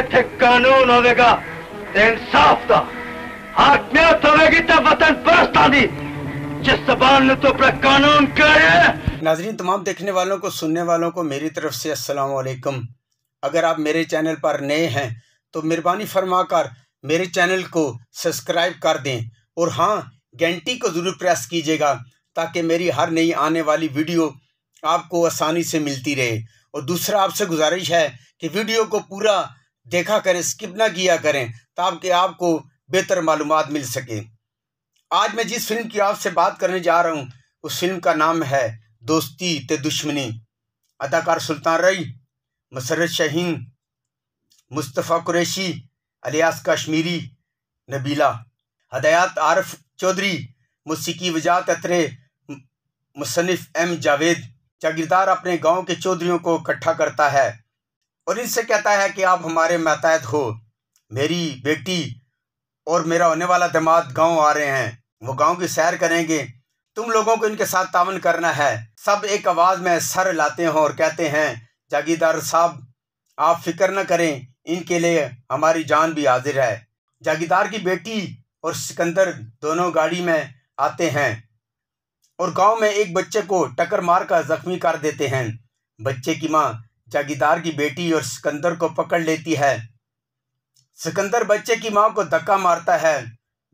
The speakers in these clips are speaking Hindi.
इतने कानून होगा इंसाफ का ਦਾ होगी तो वतन ਵਤਨ दी जिस जबान ने तो अपना कानून करे नाजरीन तमाम देखने वालों को सुनने वालों को मेरी तरफ से अस्सलाम वालेकुम अगर आप मेरे चैनल पर नए हैं तो मेहरबानी फरमाकर मेरे चैनल को सब्सक्राइब कर दें और हाँ घंटी को ज़रूर प्रेस कीजिएगा ताकि मेरी हर नई आने वाली वीडियो आपको आसानी से मिलती रहे और दूसरा आपसे गुजारिश है कि वीडियो को पूरा देखा करें स्किप ना किया करें ताकि आपको बेहतर मालूम मिल सके आज मैं जिस फिल्म की आपसे बात करने जा रहा हूँ उस फिल्म का नाम है दोस्ती ते दुश्मनी अदाकार सुल्तान रई मसरत शहीन मुस्तफ़ा कुरैशी अलियास कश्मीरी नबीला हदयात आरफ चौधरी मौसीकी वजात अतरे मुसनफ़ एम जावेद जागीरदार अपने गांव के चौधरीों को इकट्ठा करता है और इनसे कहता है कि आप हमारे महताहत हो मेरी बेटी और मेरा होने वाला दामाद गांव आ रहे हैं वो गांव की सैर करेंगे तुम लोगों को इनके साथ तावन करना है सब एक आवाज़ में सर लाते हों और कहते हैं जागीदार साहब आप फिक्र न करें इनके लिए हमारी जान भी हाजिर है जागीदार की बेटी और सिकंदर दोनों गाड़ी में आते हैं और गांव में एक बच्चे को टक्कर मार कर जख्मी कर देते हैं बच्चे की माँ जागीदार की बेटी और सिकंदर को पकड़ लेती है सिकंदर बच्चे की माँ को धक्का मारता है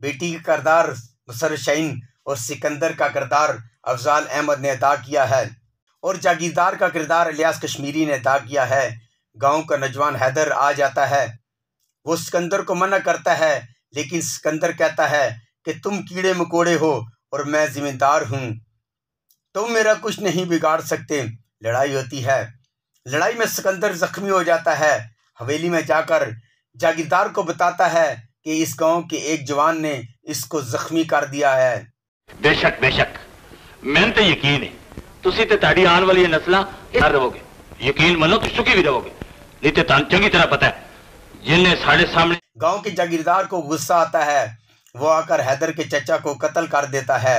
बेटी का करदार मुसर शहीन और सिकंदर का करदार अफजाल अहमद ने अदा किया है और जागीरदार का किरदार अलियास कश्मीरी ने अदा किया है गांव का नौजवान हैदर आ जाता है वो सिकंदर को मना करता है लेकिन सिकंदर कहता है कि तुम कीड़े मकोड़े हो और मैं जिम्मेदार हूँ तुम मेरा कुछ नहीं बिगाड़ सकते लड़ाई होती है लड़ाई में सिकंदर जख्मी हो जाता है हवेली में जाकर जागीरदार को बताता है कि इस गांव के एक जवान ने इसको जख्मी कर दिया है बेशक बेशक मैं तो यकीन है ਤੁਸੀਂ ਤੇ ਤੁਹਾਡੀ ਆਉਣ ਵਾਲੀ ਨਸਲਾਂ ਇਹ ਰਹੋਗੇ ਯਕੀਨ ਮੰਨੋ ਤੁਸੀਂ ਸੁਖੀ ਵੀ ਰਹੋਗੇ नहीं तो तान चंगी तरह पता है जिनने साढ़े सामने गांव के जागीरदार को गुस्सा आता है वो आकर हैदर के चचा को कत्ल कर देता है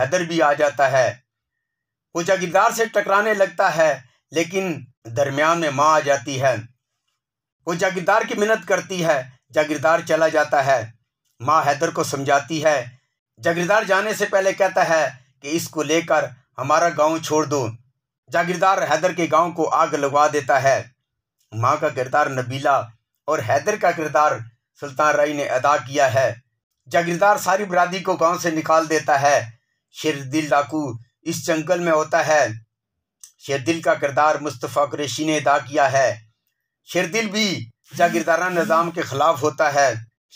हैदर भी आ जाता है वो जागीरदार से टकराने लगता है लेकिन दरमियान में माँ आ जाती है वो जागीरदार की मिन्नत करती है जागीरदार चला जाता है माँ हैदर को समझाती है जागीरदार जाने से पहले कहता है कि इसको लेकर हमारा गांव छोड़ दो जागीरदार हैदर के गांव को आग लगवा देता है माँ का किरदार नबीला और हैदर का किरदार सुल्तान राय ने अदा किया है जागीरदार सारी बरादरी को गांव से निकाल देता है शेर दिल डाकू इस जंगल में होता है शेरदिल का किरदार मुस्तफ़ा कुरेशी ने अदा किया है शेरदिल भी जागीरदारा निज़ाम के ख़िलाफ़ होता है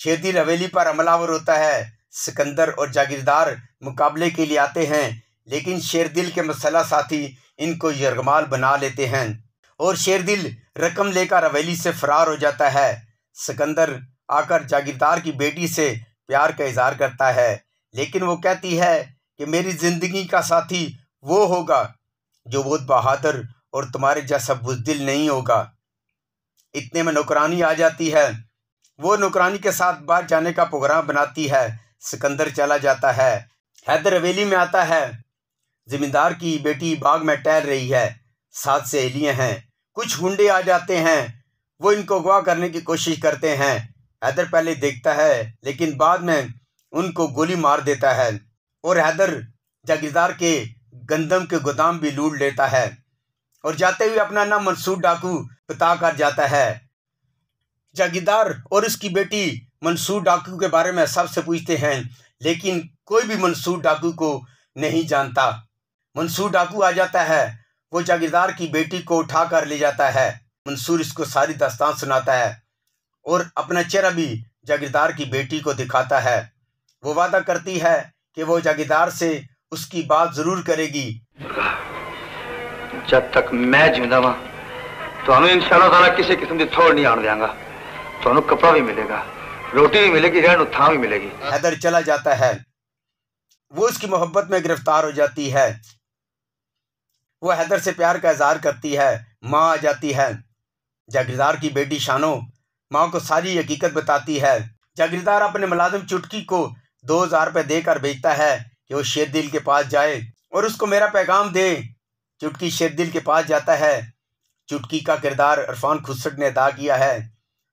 शेरदिल हवेली पर हमलावर होता है सिकंदर और जागीरदार मुकाबले के लिए आते हैं लेकिन शेरदिल के मसला साथी इनको यरगमाल बना लेते हैं और शेरदिल रकम लेकर हवेली से फरार हो जाता है सिकंदर आकर जागीरदार की बेटी से प्यार का इजहार करता है लेकिन वो कहती है कि मेरी ज़िंदगी का साथी वो होगा जो बहुत बहादुर और तुम्हारे जैसा बुजदिल नहीं होगा इतने में नौकरानी आ जाती है वो नौकरानी के साथ बाहर जाने का प्रोग्राम बनाती है सिकंदर चला जाता है हैदर हवेली में आता है जमींदार की बेटी बाग में टहल रही है साथ सहेलियाँ हैं कुछ गुंडे आ जाते हैं वो इनको अगवा करने की कोशिश करते हैं हैदर पहले देखता है लेकिन बाद में उनको गोली मार देता है और हैदर जागीरदार के गंदम के गोदाम भी लूट लेता है और जाते हुए अपना नाम मंसूर डाकू बता कर जाता है जागीदार और उसकी बेटी मंसूर डाकू के बारे में सबसे पूछते हैं लेकिन कोई भी मंसूर डाकू को नहीं जानता मंसूर डाकू आ जाता है वो जागीरदार की बेटी को उठा कर ले जाता है मंसूर इसको सारी दास्तान सुनाता है और अपना चेहरा भी जागीरदार की बेटी को दिखाता है वो वादा करती है कि वो जागीरदार से उसकी बात जरूर करेगी जब तक मैं जिंदा वहां तो ਤੁਹਾਨੂੰ ਇਨਸ਼ਾਅੱਲਾ ਤਾਲਾ ਕਿਸੇ ਕਿਸਮ ਦੀ ਥੋੜ ਨਹੀਂ ਆਣ ਦੇਵਾਂਗਾ ਤੁਹਾਨੂੰ कपड़ा भी मिलेगा रोटी भी मिलेगी रहने थां भी मिलेगी हैदर चला जाता है वो उसकी मोहब्बत में गिरफ्तार हो जाती है वो हैदर से प्यार का इजहार करती है माँ आ जाती है जागीरदार की बेटी शानो माँ को सारी हकीकत बताती है जागीरदार अपने मुलाजिम चुटकी को दो हज़ार रुपये देकर भेजता है कि वो शेरदिल के पास जाए और उसको मेरा पैगाम दे चुटकी शेरदिल के पास जाता है चुटकी का किरदार इरफान खुसट ने अदा किया है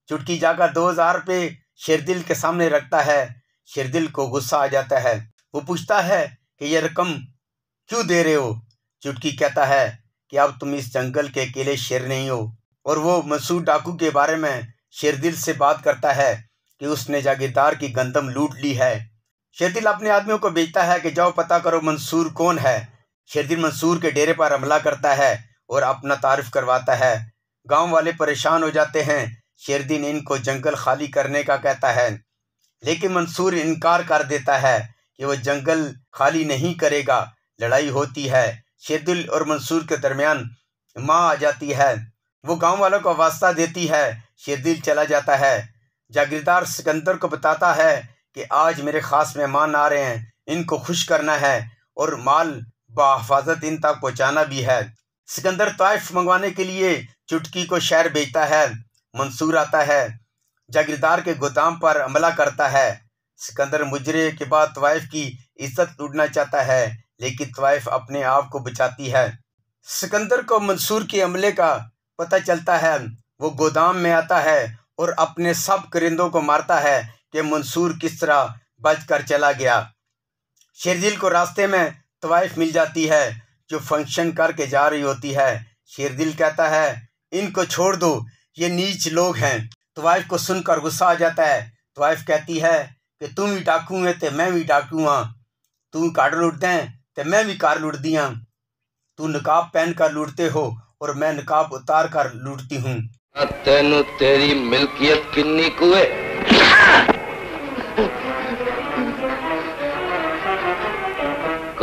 चुटकी जाकर दो हज़ार रुपये शेरदिल के सामने रखता है शेरदिल को गुस्सा आ जाता है वो पूछता है कि यह रकम क्यों दे रहे हो चुटकी कहता है कि अब तुम इस जंगल के अकेले शेर नहीं हो और वो मसूर डाकू के बारे में शेरदिल से बात करता है कि उसने जागीरदार की गंदम लूट ली है शेरदिल अपने आदमियों को भेजता है कि जाओ पता करो मंसूर कौन है शेरदिल मंसूर के डेरे पर हमला करता है और अपना तारफ करवाता है गांव वाले परेशान हो जाते हैं शेरदिन इनको जंगल खाली करने का कहता है लेकिन मंसूर इनकार कर देता है कि वह जंगल खाली नहीं करेगा लड़ाई होती है शेरदिल और मंसूर के दरमियान माँ आ जाती है वो गांव वालों को वास्ता देती है शेरदिल चला जाता है जागीरदार सिकंदर को बताता है कि आज मेरे ख़ास मेहमान आ रहे हैं इनको खुश करना है और माल बाहफाजत इन तक पहुँचाना भी है सिकंदर तोइफ मंगवाने के लिए चुटकी को शहर भेजता है मंसूर आता है जागीरदार के गोदाम पर अमला करता है सिकंदर मुजरे के बाद तवाइफ की इज्जत लूटना चाहता है लेकिन तवाइफ अपने आप को बचाती है सिकंदर को मंसूर के अमले का पता चलता है वो गोदाम में आता है और अपने सब करिंदों को मारता है कि मंसूर किस तरह बच कर चला गया शेरदिल को रास्ते में तवाइफ मिल जाती है जो फंक्शन करके जा रही होती है शेरदिल कहता है इनको छोड़ दो ये नीच लोग हैं तवाइफ को सुनकर गुस्सा आ जाता है तवाइफ कहती है कि तुम भी डाकू है तो मैं भी डाकू हाँ तू कार लुटते हैं तो मैं भी कार लुट दिया तू नकाब पहन कर लुटते हो और मैं नकाब उतार कर लुटती हूँ तेन तेरी मिल्कियत किन्नी कुए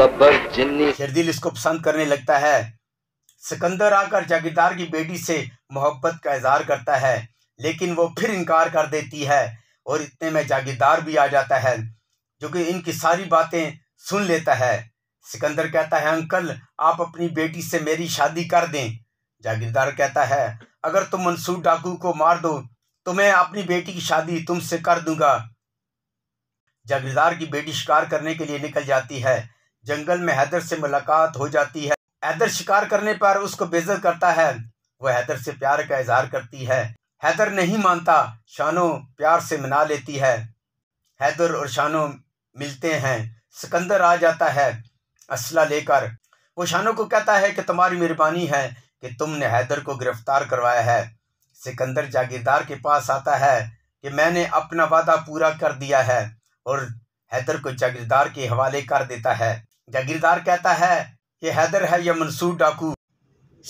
मुकबर जिन्नी शरदील इसको पसंद करने लगता है सिकंदर आकर जागीरदार की बेटी से मोहब्बत का इजहार करता है लेकिन वो फिर इनकार कर देती है और इतने में जागीरदार भी आ जाता है जो कि इनकी सारी बातें सुन लेता है सिकंदर कहता है अंकल आप अपनी बेटी से मेरी शादी कर दें जागीरदार कहता है अगर तुम मंसूर डाकू को मार दो तो मैं अपनी बेटी की शादी तुमसे कर दूंगा जागीरदार की बेटी शिकार करने के लिए निकल जाती है जंगल में हैदर से मुलाकात हो जाती है हैदर शिकार करने पर उसको बेजत करता है वह हैदर से प्यार का इजहार करती है हैदर नहीं मानता शानो प्यार से मना लेती है हैदर और शानो मिलते हैं सिकंदर आ जाता है असला लेकर वो शानो को कहता है कि तुम्हारी मेहरबानी है कि तुमने हैदर को गिरफ्तार करवाया है सिकंदर जागीरदार के पास आता है कि मैंने अपना वादा पूरा कर दिया है और हैदर को जागीरदार के हवाले कर देता है जागीरदार कहता है ये हैदर है यह मंसूर डाकू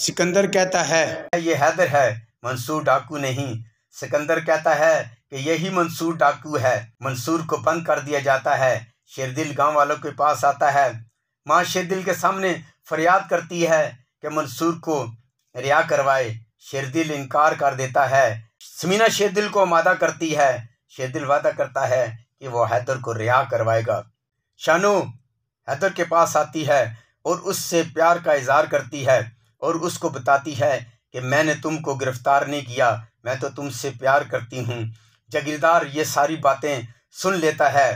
सिकंदर कहता है ये हैदर है मंसूर डाकू नहीं सिकंदर कहता है कि यही मंसूर डाकू है मंसूर को बंद कर दिया जाता है शेरदिल गांव वालों के पास आता है माँ शेरदिल के सामने फरियाद करती है कि मंसूर को रिहा करवाए शेरदिल इनकार कर देता है समीना शेरदिल को मादा करती है शेरदिल वादा करता है कि वो हैदर को रिहा करवाएगा शानू हैदर के पास आती है और उससे प्यार का इजहार करती है और उसको बताती है कि मैंने तुमको गिरफ्तार नहीं किया मैं तो तुमसे प्यार करती हूँ जागीरदार ये सारी बातें सुन लेता है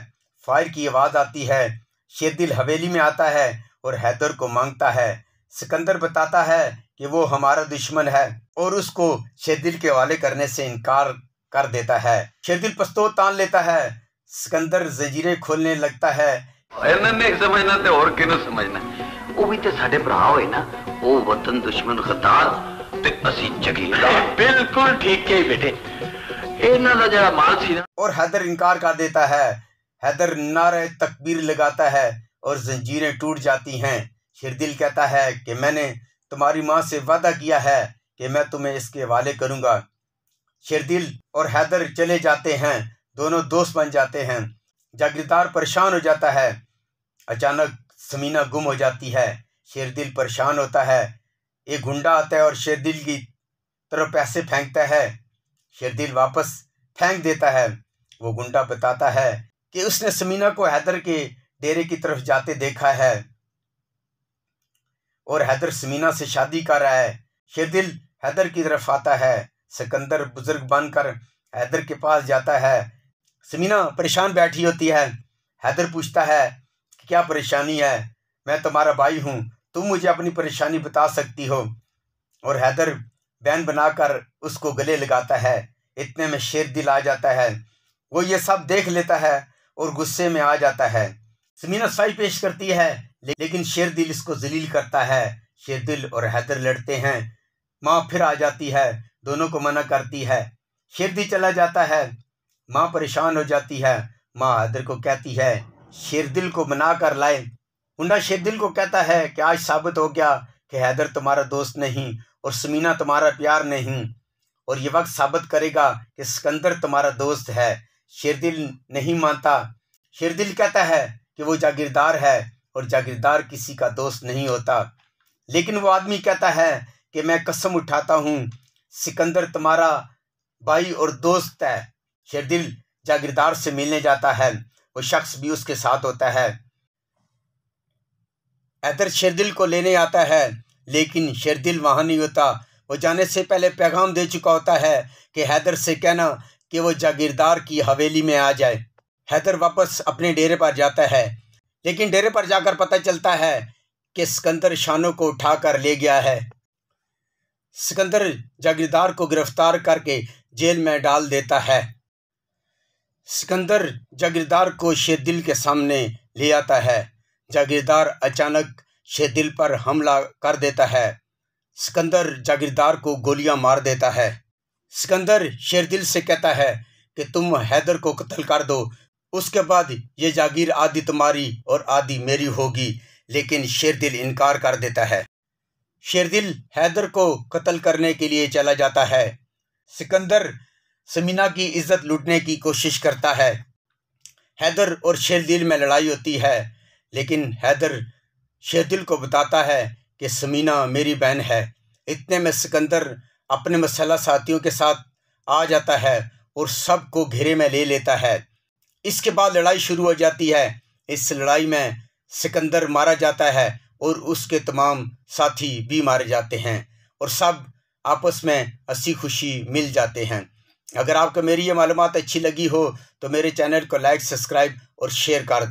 फायर की आवाज़ आती है शेदिल हवेली में आता है और हैदर को मांगता है सिकंदर बताता है कि वो हमारा दुश्मन है और उसको शेदिल के हवाले करने से इनकार कर देता है शेदिल पस्तो तान लेता है सिकंदर जजीरे खोलने लगता है तो तो और हैदर इनकार कर देता है हैदर नारे तकबीर लगाता है और जंजीरें टूट जाती हैं शिरदिल कहता है कि मैंने तुम्हारी माँ से वादा किया है कि मैं तुम्हें इसके हवाले करूँगा शिरदिल और हैदर चले जाते हैं दोनों दोस्त बन जाते हैं जागीरदार परेशान हो जाता है अचानक समीना गुम हो जाती है शेर दिल परेशान होता है एक गुंडा आता है और शेर दिल की तरफ पैसे फेंकता है शेर दिल वापस फेंक देता है वो गुंडा बताता है कि उसने समीना को हैदर के डेरे की तरफ जाते देखा है और हैदर समीना से शादी कर रहा है शेरदिल हैदर की तरफ आता है सिकंदर बुजुर्ग बनकर हैदर के पास जाता है समीना परेशान बैठी होती है हैदर पूछता है कि क्या परेशानी है मैं तुम्हारा भाई हूँ तुम मुझे अपनी परेशानी बता सकती हो और हैदर बैन बनाकर उसको गले लगाता है इतने में शेर दिल आ जाता है वो ये सब देख लेता है और गुस्से में आ जाता है समीना सफाई पेश करती है लेकिन शेर दिल इसको जलील करता है शेर दिल और हैदर लड़ते हैं माँ फिर आ जाती है दोनों को मना करती है शेर दिल चला जाता है माँ परेशान हो जाती है माँ हैदर को कहती है शेरदिल को मना कर लाए शेर शेरदिल को कहता है कि आज साबित हो गया कि हैदर तुम्हारा दोस्त नहीं और समीना तुम्हारा प्यार नहीं और ये वक्त साबित करेगा कि सिकंदर तुम्हारा दोस्त है शेरदिल नहीं मानता शेरदिल कहता है कि वो जागीरदार है और जागीरदार किसी का दोस्त नहीं होता लेकिन वो आदमी कहता है कि मैं कसम उठाता हूँ सिकंदर तुम्हारा भाई और दोस्त है शरदिल जागीरदार से मिलने जाता है वो शख्स भी उसके साथ होता है हैदर शेरदिल को लेने आता है लेकिन शेरदिल वहाँ नहीं होता वो जाने से पहले पैगाम दे चुका होता है कि हैदर से कहना कि वो जागीरदार की हवेली में आ जाए हैदर वापस अपने डेरे पर जाता है लेकिन डेरे पर जाकर पता चलता है कि सिकंदर शानों को उठा कर ले गया है सिकंदर जागीरदार को गिरफ्तार करके जेल में डाल देता है सिकंदर जागीरदार को शेदिल के सामने ले आता है जागीरदार अचानक शेदिल पर हमला कर देता है सिकंदर जागीरदार को गोलियां मार देता है सिकंदर शेरदिल से कहता है कि तुम हैदर को कत्ल कर दो उसके बाद ये जागीर आदि तुम्हारी और आदि मेरी होगी लेकिन शेरदिल इनकार कर देता है शेरदिल हैदर को कत्ल करने के लिए चला जाता है सिकंदर समीना की इज्जत लूटने की कोशिश करता है हैदर और शेरदिल में लड़ाई होती है लेकिन हैदर शेरदिल को बताता है कि समीना मेरी बहन है इतने में सिकंदर अपने मसला साथियों के साथ आ जाता है और सबको घेरे में ले लेता है इसके बाद लड़ाई शुरू हो जाती है इस लड़ाई में सिकंदर मारा जाता है और उसके तमाम साथी भी मारे जाते हैं और सब आपस में हंसी खुशी मिल जाते हैं अगर आपको मेरी ये मालूम अच्छी लगी हो तो मेरे चैनल को लाइक सब्सक्राइब और शेयर कर